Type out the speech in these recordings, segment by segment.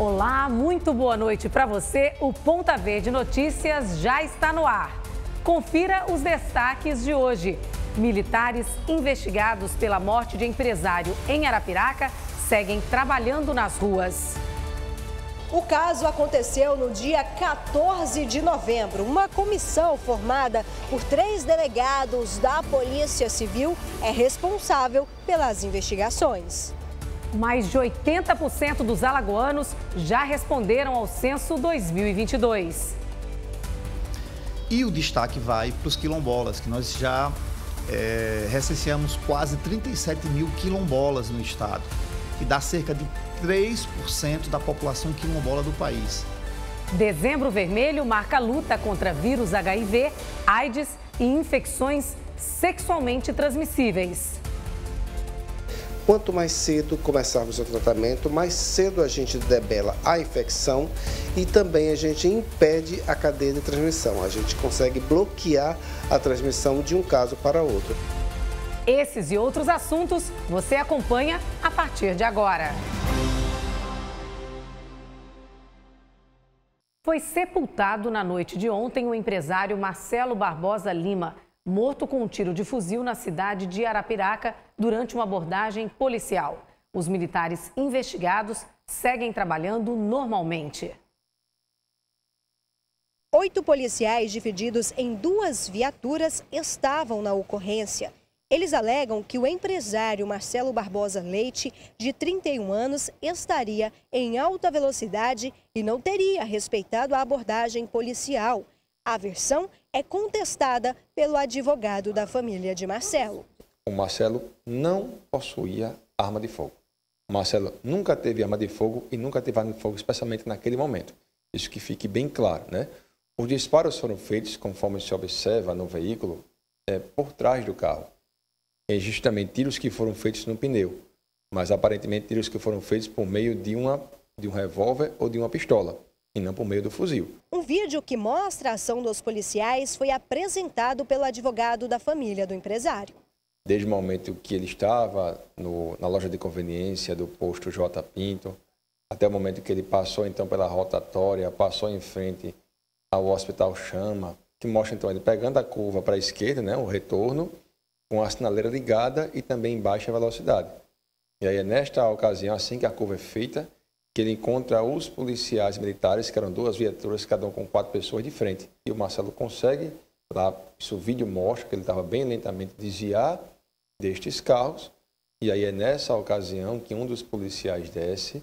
Olá, muito boa noite para você. O Ponta Verde Notícias já está no ar. Confira os destaques de hoje. Militares investigados pela morte de empresário em Arapiraca seguem trabalhando nas ruas. O caso aconteceu no dia 14 de novembro. Uma comissão formada por três delegados da Polícia Civil é responsável pelas investigações mais de 80% dos alagoanos já responderam ao censo 2022. E o destaque vai para os quilombolas, que nós já é, recenseamos quase 37 mil quilombolas no estado, que dá cerca de 3% da população quilombola do país. Dezembro Vermelho marca a luta contra vírus HIV, AIDS e infecções sexualmente transmissíveis. Quanto mais cedo começarmos o tratamento, mais cedo a gente debela a infecção e também a gente impede a cadeia de transmissão. A gente consegue bloquear a transmissão de um caso para outro. Esses e outros assuntos você acompanha a partir de agora. Foi sepultado na noite de ontem o empresário Marcelo Barbosa Lima morto com um tiro de fuzil na cidade de Arapiraca durante uma abordagem policial. Os militares investigados seguem trabalhando normalmente. Oito policiais divididos em duas viaturas estavam na ocorrência. Eles alegam que o empresário Marcelo Barbosa Leite, de 31 anos, estaria em alta velocidade e não teria respeitado a abordagem policial. A versão é contestada pelo advogado da família de Marcelo. O Marcelo não possuía arma de fogo. O Marcelo nunca teve arma de fogo e nunca teve arma de fogo, especialmente naquele momento. Isso que fique bem claro, né? Os disparos foram feitos, conforme se observa no veículo, é, por trás do carro. É justamente tiros que foram feitos no pneu, mas aparentemente tiros que foram feitos por meio de, uma, de um revólver ou de uma pistola e não por meio do fuzil. Um vídeo que mostra a ação dos policiais foi apresentado pelo advogado da família do empresário. Desde o momento que ele estava no, na loja de conveniência do posto J. Pinto, até o momento que ele passou então pela rotatória, passou em frente ao Hospital Chama, que mostra então ele pegando a curva para a esquerda, né, o retorno, com a sinaleira ligada e também em baixa velocidade. E aí é nesta ocasião, assim que a curva é feita, que ele encontra os policiais militares, que eram duas viaturas, cada um com quatro pessoas de frente. E o Marcelo consegue, lá, isso o vídeo mostra que ele estava bem lentamente desviar destes carros. E aí é nessa ocasião que um dos policiais desce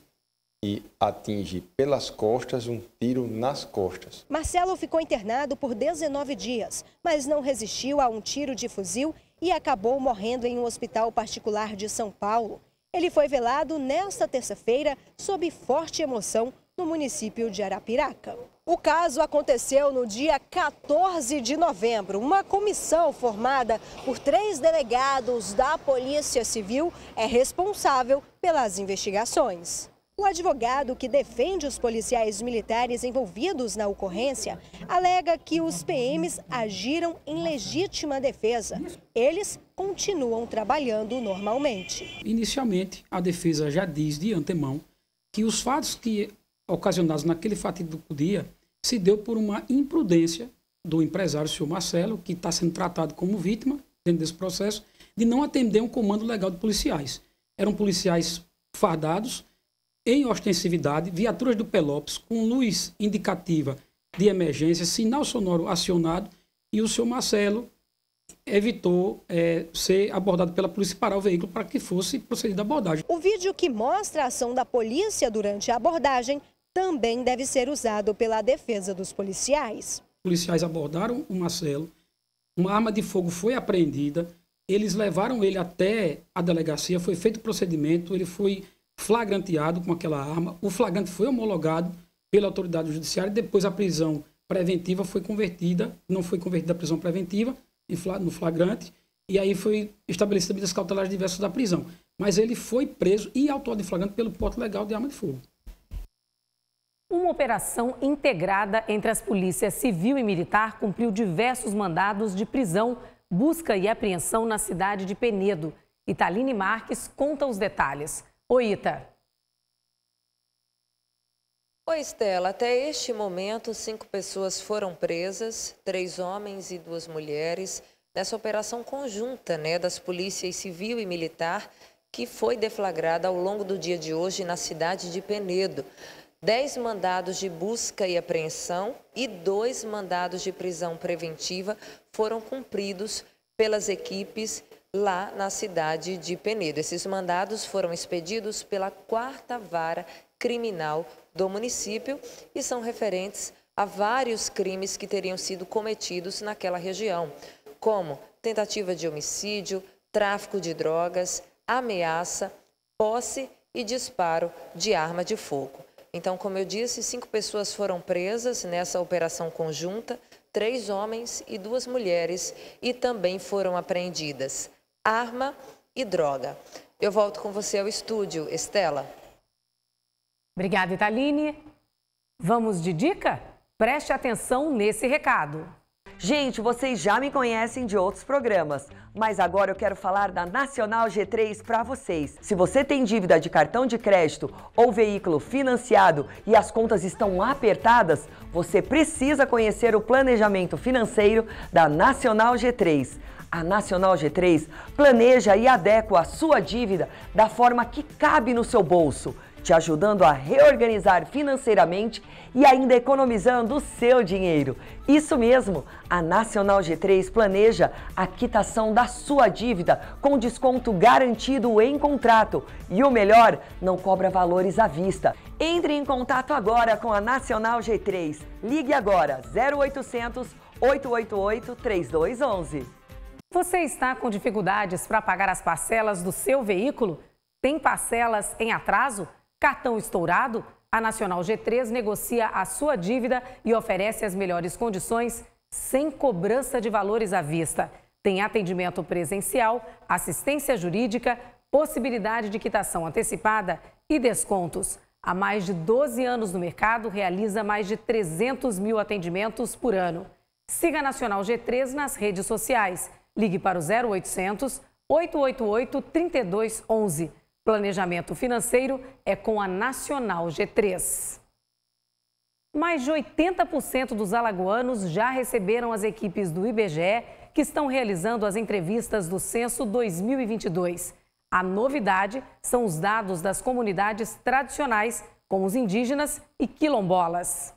e atinge pelas costas um tiro nas costas. Marcelo ficou internado por 19 dias, mas não resistiu a um tiro de fuzil e acabou morrendo em um hospital particular de São Paulo. Ele foi velado nesta terça-feira sob forte emoção no município de Arapiraca. O caso aconteceu no dia 14 de novembro. Uma comissão formada por três delegados da Polícia Civil é responsável pelas investigações. O advogado que defende os policiais militares envolvidos na ocorrência alega que os PMs agiram em legítima defesa. Eles continuam trabalhando normalmente. Inicialmente, a defesa já diz de antemão que os fatos que ocasionados naquele fatídico dia se deu por uma imprudência do empresário, o senhor Marcelo, que está sendo tratado como vítima dentro desse processo, de não atender um comando legal de policiais. Eram policiais fardados em ostensividade, viaturas do Pelops com luz indicativa de emergência, sinal sonoro acionado e o seu Marcelo evitou é, ser abordado pela polícia e parar o veículo para que fosse procedida a abordagem. O vídeo que mostra a ação da polícia durante a abordagem também deve ser usado pela defesa dos policiais. Os policiais abordaram o Marcelo, uma arma de fogo foi apreendida, eles levaram ele até a delegacia, foi feito o procedimento, ele foi flagranteado com aquela arma. O flagrante foi homologado pela autoridade judiciária. Depois a prisão preventiva foi convertida, não foi convertida a prisão preventiva no flagrante. E aí foi estabelecida medidas cautelares diversas da prisão. Mas ele foi preso e autuado em flagrante pelo porte legal de arma de fogo. Uma operação integrada entre as polícias civil e militar cumpriu diversos mandados de prisão, busca e apreensão na cidade de Penedo. Italine Marques conta os detalhes. Oi, Ita. Oi, Estela. Até este momento, cinco pessoas foram presas, três homens e duas mulheres, nessa operação conjunta né, das polícias civil e militar que foi deflagrada ao longo do dia de hoje na cidade de Penedo. Dez mandados de busca e apreensão e dois mandados de prisão preventiva foram cumpridos pelas equipes lá na cidade de Penedo. Esses mandados foram expedidos pela quarta vara criminal do município e são referentes a vários crimes que teriam sido cometidos naquela região, como tentativa de homicídio, tráfico de drogas, ameaça, posse e disparo de arma de fogo. Então, como eu disse, cinco pessoas foram presas nessa operação conjunta, três homens e duas mulheres, e também foram apreendidas arma e droga. Eu volto com você ao estúdio, Estela. Obrigada, Italine. Vamos de dica? Preste atenção nesse recado. Gente, vocês já me conhecem de outros programas, mas agora eu quero falar da Nacional G3 para vocês. Se você tem dívida de cartão de crédito ou veículo financiado e as contas estão apertadas, você precisa conhecer o planejamento financeiro da Nacional G3. A Nacional G3 planeja e adequa a sua dívida da forma que cabe no seu bolso, te ajudando a reorganizar financeiramente e ainda economizando o seu dinheiro. Isso mesmo, a Nacional G3 planeja a quitação da sua dívida com desconto garantido em contrato e o melhor, não cobra valores à vista. Entre em contato agora com a Nacional G3. Ligue agora 0800 888 3211. Você está com dificuldades para pagar as parcelas do seu veículo? Tem parcelas em atraso? Cartão estourado? A Nacional G3 negocia a sua dívida e oferece as melhores condições sem cobrança de valores à vista. Tem atendimento presencial, assistência jurídica, possibilidade de quitação antecipada e descontos. Há mais de 12 anos no mercado, realiza mais de 300 mil atendimentos por ano. Siga a Nacional G3 nas redes sociais Ligue para o 0800 888 3211. Planejamento financeiro é com a Nacional G3. Mais de 80% dos alagoanos já receberam as equipes do IBGE que estão realizando as entrevistas do Censo 2022. A novidade são os dados das comunidades tradicionais, como os indígenas e quilombolas.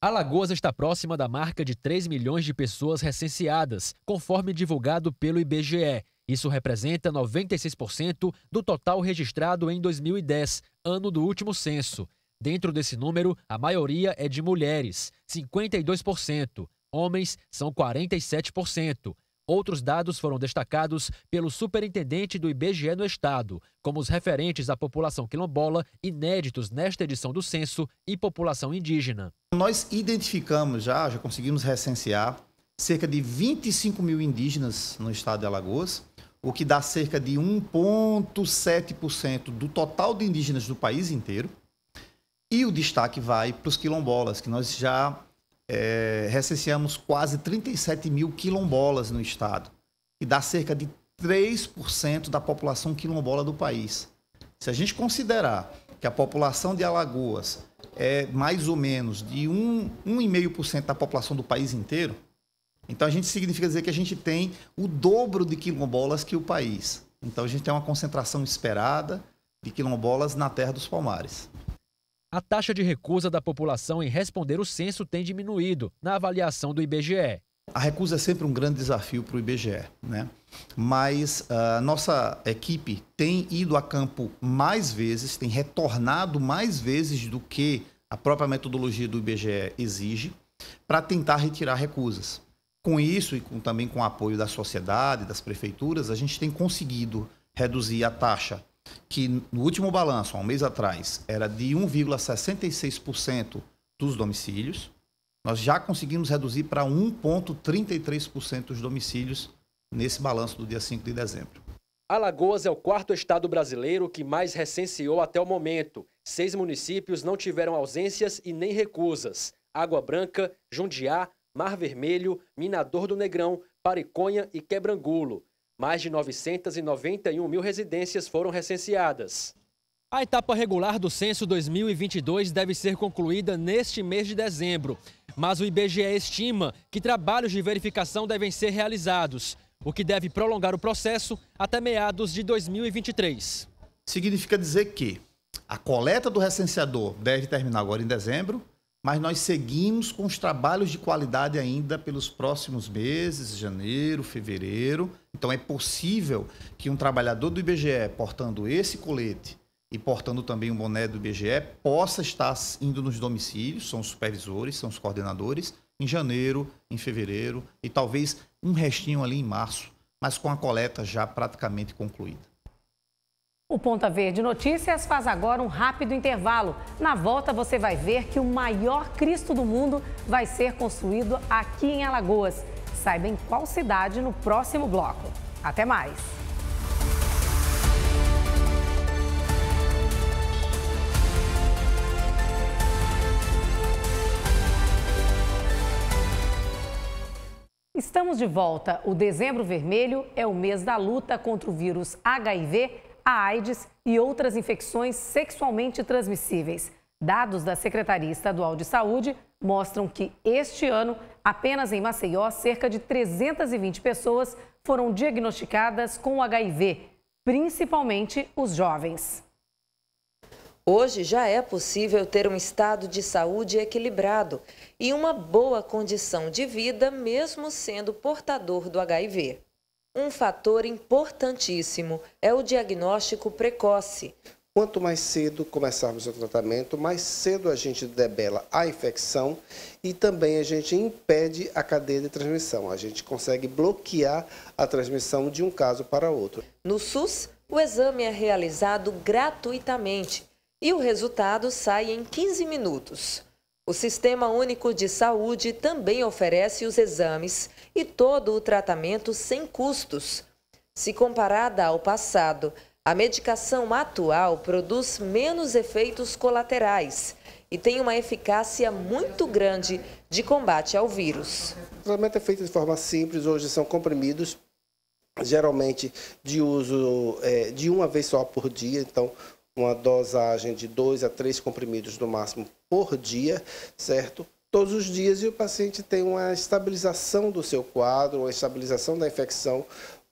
Alagoas está próxima da marca de 3 milhões de pessoas recenseadas, conforme divulgado pelo IBGE. Isso representa 96% do total registrado em 2010, ano do último censo. Dentro desse número, a maioria é de mulheres, 52%. Homens são 47%. Outros dados foram destacados pelo superintendente do IBGE no estado, como os referentes à população quilombola, inéditos nesta edição do censo, e população indígena. Nós identificamos já, já conseguimos recensear, cerca de 25 mil indígenas no estado de Alagoas, o que dá cerca de 1,7% do total de indígenas do país inteiro. E o destaque vai para os quilombolas, que nós já é, recenseamos quase 37 mil quilombolas no estado, e dá cerca de 3% da população quilombola do país. Se a gente considerar que a população de Alagoas é mais ou menos de 1,5% da população do país inteiro, então a gente significa dizer que a gente tem o dobro de quilombolas que o país. Então a gente tem uma concentração esperada de quilombolas na terra dos palmares. A taxa de recusa da população em responder o censo tem diminuído na avaliação do IBGE. A recusa é sempre um grande desafio para o IBGE, né? mas a ah, nossa equipe tem ido a campo mais vezes, tem retornado mais vezes do que a própria metodologia do IBGE exige, para tentar retirar recusas. Com isso e com, também com o apoio da sociedade, das prefeituras, a gente tem conseguido reduzir a taxa que no último balanço, há um mês atrás, era de 1,66% dos domicílios, nós já conseguimos reduzir para 1,33% dos domicílios nesse balanço do dia 5 de dezembro. Alagoas é o quarto estado brasileiro que mais recenseou até o momento. Seis municípios não tiveram ausências e nem recusas. Água Branca, Jundiá, Mar Vermelho, Minador do Negrão, Pariconha e Quebrangulo. Mais de 991 mil residências foram recenseadas. A etapa regular do censo 2022 deve ser concluída neste mês de dezembro, mas o IBGE estima que trabalhos de verificação devem ser realizados, o que deve prolongar o processo até meados de 2023. Significa dizer que a coleta do recenseador deve terminar agora em dezembro, mas nós seguimos com os trabalhos de qualidade ainda pelos próximos meses, janeiro, fevereiro. Então é possível que um trabalhador do IBGE portando esse colete e portando também um boné do IBGE possa estar indo nos domicílios, são os supervisores, são os coordenadores, em janeiro, em fevereiro e talvez um restinho ali em março, mas com a coleta já praticamente concluída. O Ponta Verde Notícias faz agora um rápido intervalo. Na volta você vai ver que o maior Cristo do mundo vai ser construído aqui em Alagoas. Saiba em qual cidade no próximo bloco. Até mais! Estamos de volta. O Dezembro Vermelho é o mês da luta contra o vírus HIV a AIDS e outras infecções sexualmente transmissíveis. Dados da Secretaria Estadual de Saúde mostram que este ano, apenas em Maceió, cerca de 320 pessoas foram diagnosticadas com HIV, principalmente os jovens. Hoje já é possível ter um estado de saúde equilibrado e uma boa condição de vida, mesmo sendo portador do HIV. Um fator importantíssimo é o diagnóstico precoce. Quanto mais cedo começarmos o tratamento, mais cedo a gente debela a infecção e também a gente impede a cadeia de transmissão. A gente consegue bloquear a transmissão de um caso para outro. No SUS, o exame é realizado gratuitamente e o resultado sai em 15 minutos. O Sistema Único de Saúde também oferece os exames e todo o tratamento sem custos. Se comparada ao passado, a medicação atual produz menos efeitos colaterais e tem uma eficácia muito grande de combate ao vírus. O tratamento é feito de forma simples, hoje são comprimidos, geralmente de uso é, de uma vez só por dia, então uma dosagem de dois a três comprimidos no máximo por dia, certo? Todos os dias e o paciente tem uma estabilização do seu quadro, uma estabilização da infecção,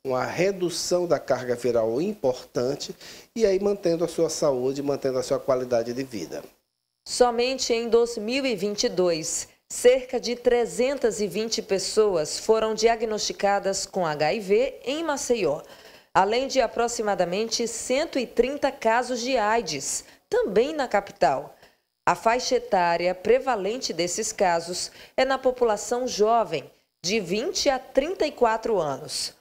uma redução da carga viral importante e aí mantendo a sua saúde, mantendo a sua qualidade de vida. Somente em 2022, cerca de 320 pessoas foram diagnosticadas com HIV em Maceió, além de aproximadamente 130 casos de AIDS, também na capital. A faixa etária prevalente desses casos é na população jovem, de 20 a 34 anos.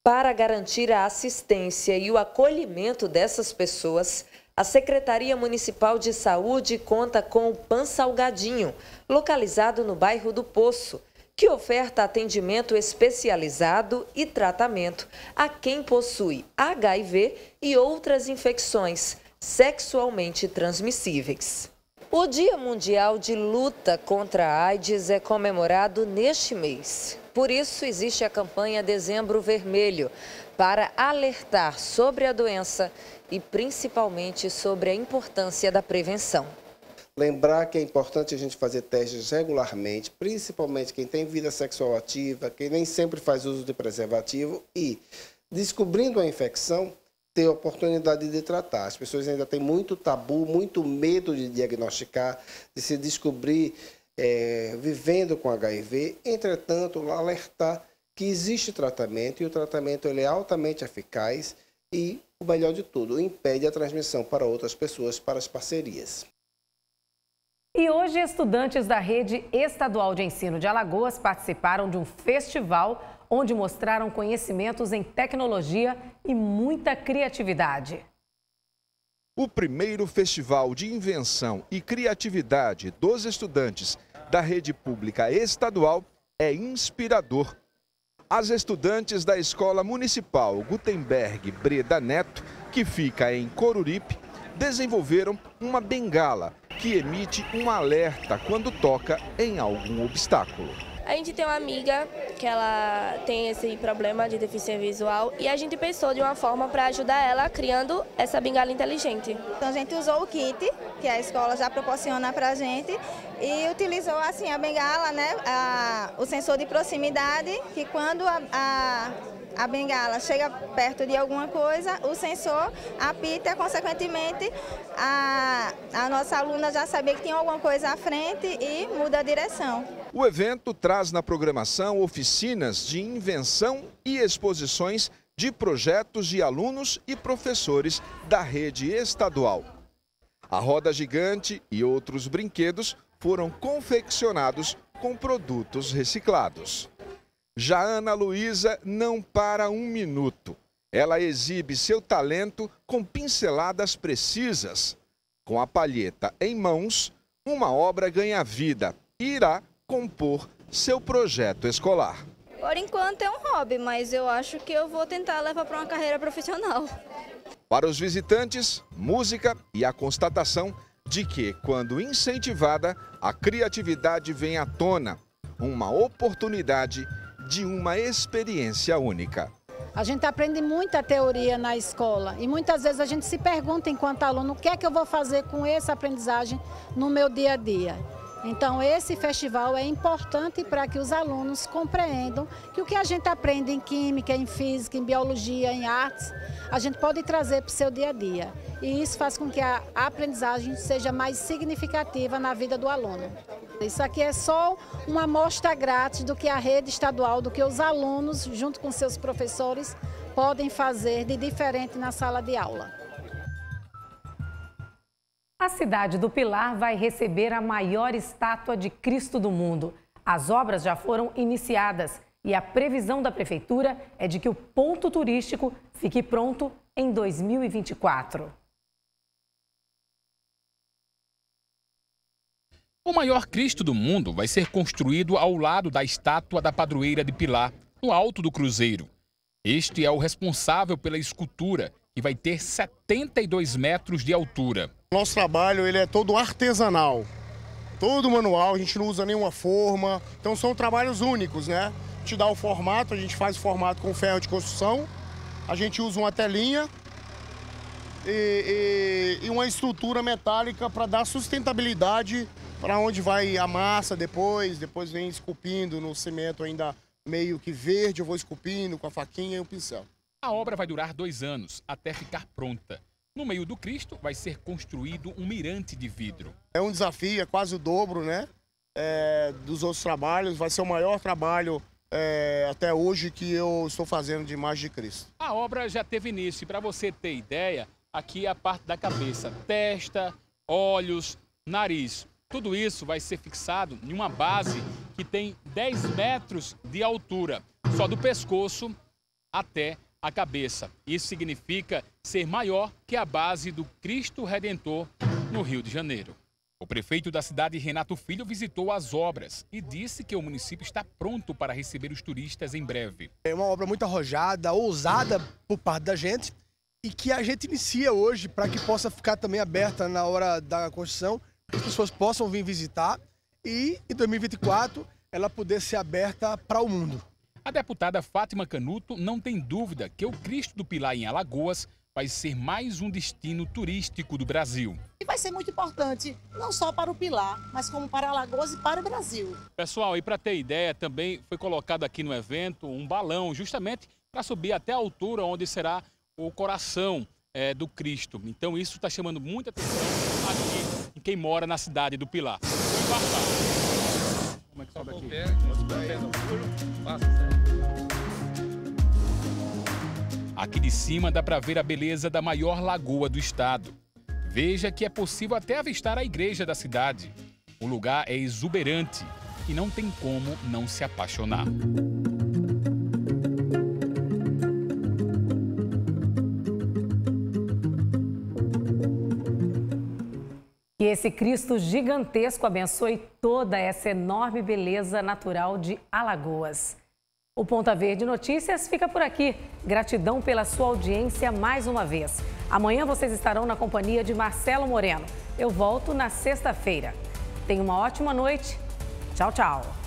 Para garantir a assistência e o acolhimento dessas pessoas, a Secretaria Municipal de Saúde conta com o PAN Salgadinho, localizado no bairro do Poço, que oferta atendimento especializado e tratamento a quem possui HIV e outras infecções sexualmente transmissíveis. O Dia Mundial de Luta contra a AIDS é comemorado neste mês. Por isso, existe a campanha Dezembro Vermelho para alertar sobre a doença e principalmente sobre a importância da prevenção. Lembrar que é importante a gente fazer testes regularmente, principalmente quem tem vida sexual ativa, quem nem sempre faz uso de preservativo e, descobrindo a infecção, ter a oportunidade de tratar. As pessoas ainda têm muito tabu, muito medo de diagnosticar, de se descobrir é, vivendo com HIV. Entretanto, alertar que existe tratamento e o tratamento ele é altamente eficaz e, o melhor de tudo, impede a transmissão para outras pessoas, para as parcerias. E hoje, estudantes da Rede Estadual de Ensino de Alagoas participaram de um festival onde mostraram conhecimentos em tecnologia e muita criatividade. O primeiro Festival de Invenção e Criatividade dos Estudantes da Rede Pública Estadual é inspirador. As estudantes da Escola Municipal Gutenberg Breda Neto, que fica em Coruripe, desenvolveram uma bengala que emite um alerta quando toca em algum obstáculo. A gente tem uma amiga que ela tem esse problema de deficiência visual e a gente pensou de uma forma para ajudar ela criando essa bengala inteligente. Então a gente usou o kit que a escola já proporciona para a gente e utilizou assim a bengala, né, a, o sensor de proximidade que quando a, a a bengala chega perto de alguma coisa, o sensor apita, consequentemente a, a nossa aluna já sabia que tinha alguma coisa à frente e muda a direção. O evento traz na programação oficinas de invenção e exposições de projetos de alunos e professores da rede estadual. A roda gigante e outros brinquedos foram confeccionados com produtos reciclados. Já Ana Luísa não para um minuto. Ela exibe seu talento com pinceladas precisas. Com a palheta em mãos, uma obra ganha vida e irá compor seu projeto escolar. Por enquanto é um hobby, mas eu acho que eu vou tentar levar para uma carreira profissional. Para os visitantes, música e a constatação de que, quando incentivada, a criatividade vem à tona, uma oportunidade de uma experiência única. A gente aprende muita teoria na escola e muitas vezes a gente se pergunta enquanto aluno o que é que eu vou fazer com essa aprendizagem no meu dia a dia. Então esse festival é importante para que os alunos compreendam que o que a gente aprende em química, em física, em biologia, em artes, a gente pode trazer para o seu dia a dia. E isso faz com que a aprendizagem seja mais significativa na vida do aluno. Isso aqui é só uma amostra grátis do que a rede estadual, do que os alunos, junto com seus professores, podem fazer de diferente na sala de aula. A cidade do Pilar vai receber a maior estátua de Cristo do mundo. As obras já foram iniciadas e a previsão da prefeitura é de que o ponto turístico fique pronto em 2024. O maior Cristo do mundo vai ser construído ao lado da estátua da padroeira de Pilar, no alto do Cruzeiro. Este é o responsável pela escultura e vai ter 72 metros de altura. Nosso trabalho ele é todo artesanal, todo manual, a gente não usa nenhuma forma, então são trabalhos únicos, né? A gente dá o formato, a gente faz o formato com ferro de construção, a gente usa uma telinha e, e, e uma estrutura metálica para dar sustentabilidade para onde vai a massa depois, depois vem esculpindo no cimento ainda meio que verde, eu vou esculpindo com a faquinha e o pincel. A obra vai durar dois anos, até ficar pronta. No meio do Cristo vai ser construído um mirante de vidro. É um desafio, é quase o dobro né, é, dos outros trabalhos. Vai ser o maior trabalho é, até hoje que eu estou fazendo de imagem de Cristo. A obra já teve início e para você ter ideia, aqui é a parte da cabeça, testa, olhos, nariz. Tudo isso vai ser fixado em uma base que tem 10 metros de altura, só do pescoço até a cabeça. Isso significa ser maior que a base do Cristo Redentor no Rio de Janeiro. O prefeito da cidade, Renato Filho, visitou as obras e disse que o município está pronto para receber os turistas em breve. É uma obra muito arrojada, ousada por parte da gente e que a gente inicia hoje para que possa ficar também aberta na hora da construção as pessoas possam vir visitar e em 2024 ela poder ser aberta para o mundo. A deputada Fátima Canuto não tem dúvida que o Cristo do Pilar em Alagoas vai ser mais um destino turístico do Brasil. E vai ser muito importante, não só para o Pilar, mas como para Alagoas e para o Brasil. Pessoal, e para ter ideia, também foi colocado aqui no evento um balão, justamente para subir até a altura onde será o coração é, do Cristo. Então isso está chamando muita atenção aqui quem mora na cidade do Pilar. É aqui? Aqui de cima dá para ver a beleza da maior lagoa do estado. Veja que é possível até avistar a igreja da cidade. O lugar é exuberante e não tem como não se apaixonar. esse Cristo gigantesco abençoe toda essa enorme beleza natural de Alagoas. O Ponta Verde Notícias fica por aqui. Gratidão pela sua audiência mais uma vez. Amanhã vocês estarão na companhia de Marcelo Moreno. Eu volto na sexta-feira. Tenha uma ótima noite. Tchau, tchau.